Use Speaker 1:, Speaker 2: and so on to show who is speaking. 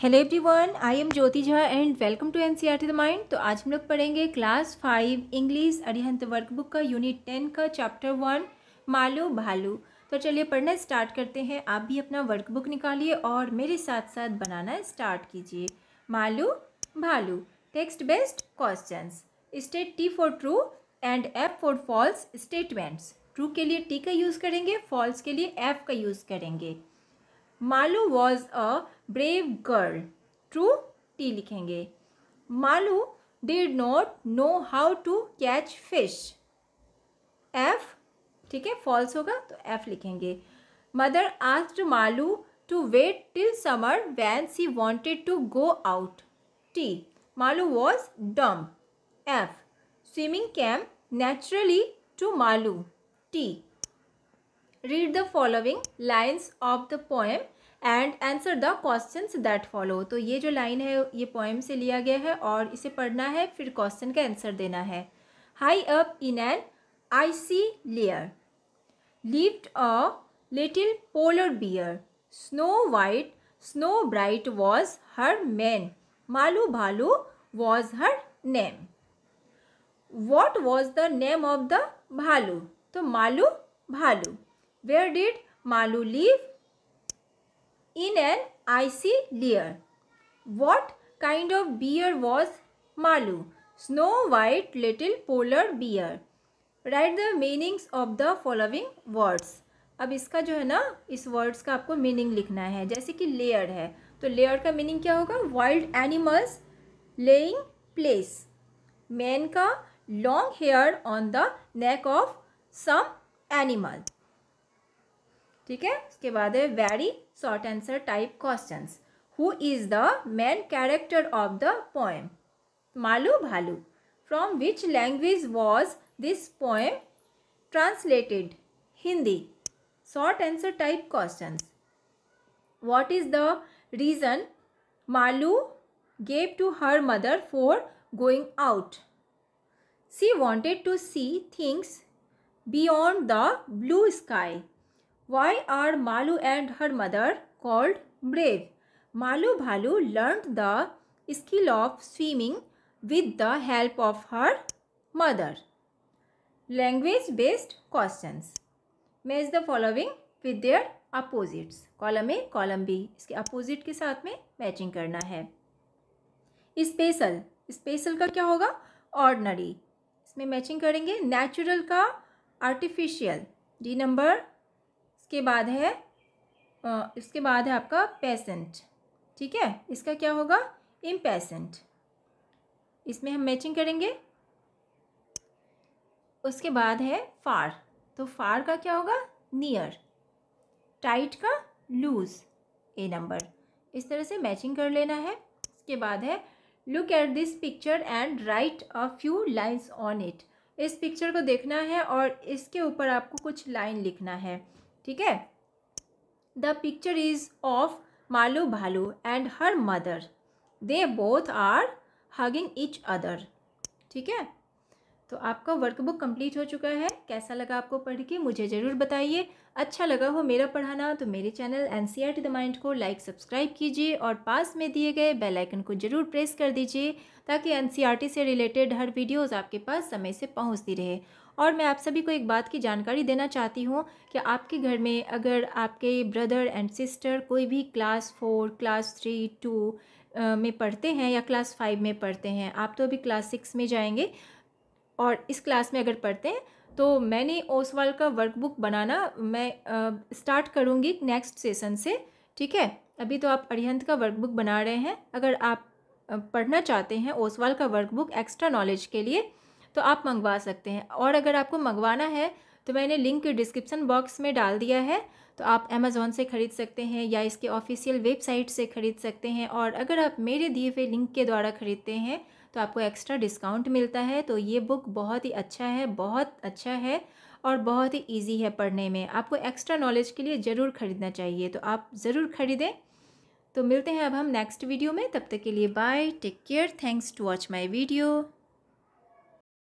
Speaker 1: Hello everyone I am Jyoti Jha and welcome to NCERT the mind तो आज हम लोग पढ़ेंगे class five English Arihant workbook का यूनिट टेन का चैप्टर वन मालो भालू तो चलिए पढ़ना स्टार्ट करते हैं आप भी अपना वर्कबुक निकालिए और मेरे साथ साथ बनाना स्टार्ट कीजिए Malu Bhalu text based question state T for true and F for false statements true के लिए टी का यूज़ करेंगे फॉल्स के लिए एफ का यूज़ करेंगे Malu was a brave girl true T लिखेंगे Malu did not know how to catch fish F ठीक है फॉल्स होगा तो एफ लिखेंगे mother asked Malu to wait till summer when she wanted to go out T Malu was dumb F swimming came naturally to Malu T read the following lines of the poem and answer the question that follow तो ये जो line है ये poem से लिया गया है और इसे पढ़ना है फिर क्वेश्चन का आंसर देना है high up in an icy lair lived a little polar bear snow white snow bright was her mane Malu Bhalu was her name what was the name of the bhalu तो मालू भालू Where did Malu live? In an icy layer. What kind of bear was Malu? Snow White Little Polar Bear. Write the meanings of the following words अब इसका जो है ना इस words का आपको मीनिंग लिखना है जैसे कि लेयर है तो लेयर का मीनिंग क्या होगा wild animals lying place mane का long hair on the neck of some animal ठीक है उसके बाद है very short answer type question who is the main character of the poem Malu Bhalu from which language was this poem translated Hindi short answer type question what is the reason Malu gave to her mother for going out she wanted to see things beyond the blue sky Why are Malu and her mother called brave? Malu Bhalu learned the skill of swimming with the help of her mother. Language based questions. Match the following with their opposites column A column B इसके opposite के साथ में matching करना है special special का क्या होगा ordinary इसमें मैचिंग करेंगे नेचुरल का आर्टिफिशियल डी नंबर इसके बाद है इसके बाद है आपका पेसेंट ठीक है इसका क्या होगा इम्पेशेंट इसमें हम मैचिंग करेंगे उसके बाद है फार तो फार का क्या होगा नियर टाइट का लूज ए नंबर इस तरह से मैचिंग कर लेना है इसके बाद है look at this picture and write a few lines on it इस पिक्चर को देखना है और इसके ऊपर आपको कुछ लाइन लिखना है ठीक है the picture is of Malu Bhalu and her mother they both are hugging each other ठीक है तो आपका वर्कबुक कंप्लीट हो चुका है कैसा लगा आपको पढ़ के मुझे ज़रूर बताइए अच्छा लगा हो मेरा पढ़ाना तो मेरे channel N C R T the mind को लाइक सब्सक्राइब कीजिए और पास में दिए गए बेल आइकन को ज़रूर प्रेस कर दीजिए ताकि एन सी आर टी से रिलेटेड हर वीडियोस आपके पास समय से पहुंचती रहे और मैं आप सभी को एक बात की जानकारी देना चाहती हूँ कि आपके घर में अगर आपके ब्रदर एंड सिस्टर कोई भी class four class three two में पढ़ते हैं या क्लास फाइव में पढ़ते हैं आप तो अभी क्लास सिक्स में जाएंगे और इस क्लास में अगर पढ़ते हैं तो मैंने ओसवाल का वर्कबुक बनाना मैं स्टार्ट करूँगी नेक्स्ट सेसन से ठीक है अभी तो आप अरिहंत का वर्कबुक बना रहे हैं अगर आप पढ़ना चाहते हैं ओसवाल का वर्कबुक एक्स्ट्रा नॉलेज के लिए तो आप मंगवा सकते हैं और अगर आपको मंगवाना है तो मैंने लिंक डिस्क्रिप्सन बॉक्स में डाल दिया है तो आप अमेज़ोन से ख़रीद सकते हैं या इसके ऑफिशियल वेबसाइट से ख़रीद सकते हैं और अगर आप मेरे दिए हुए लिंक के द्वारा ख़रीदते हैं तो आपको एक्स्ट्रा डिस्काउंट मिलता है तो ये बुक बहुत ही अच्छा है बहुत अच्छा है और बहुत ही ईजी है पढ़ने में आपको एक्स्ट्रा नॉलेज के लिए ज़रूर ख़रीदना चाहिए तो आप ज़रूर ख़रीदें तो मिलते हैं अब हम नेक्स्ट वीडियो में तब तक के लिए bye take care thanks to watch my video